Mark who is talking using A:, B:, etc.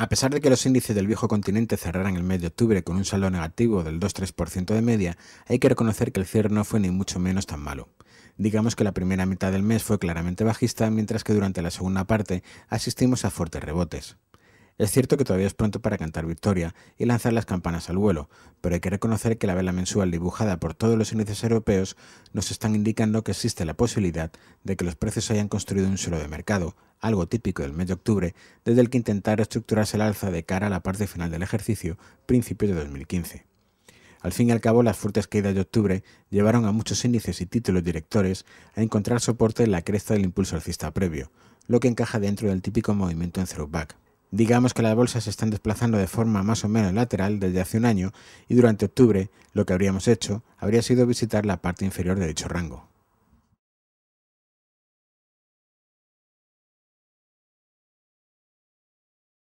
A: A pesar de que los índices del viejo continente cerraran el mes de octubre con un saldo negativo del 2-3% de media, hay que reconocer que el cierre no fue ni mucho menos tan malo. Digamos que la primera mitad del mes fue claramente bajista, mientras que durante la segunda parte asistimos a fuertes rebotes. Es cierto que todavía es pronto para cantar victoria y lanzar las campanas al vuelo, pero hay que reconocer que la vela mensual dibujada por todos los índices europeos nos están indicando que existe la posibilidad de que los precios hayan construido un suelo de mercado, algo típico del mes de octubre, desde el que intentar estructurarse el alza de cara a la parte final del ejercicio, principios de 2015. Al fin y al cabo, las fuertes caídas de octubre llevaron a muchos índices y títulos directores a encontrar soporte en la cresta del impulso alcista previo, lo que encaja dentro del típico movimiento en throwback. Digamos que las bolsas se están desplazando de forma más o menos lateral desde hace un año y durante octubre lo que habríamos hecho habría sido visitar la parte inferior de dicho rango.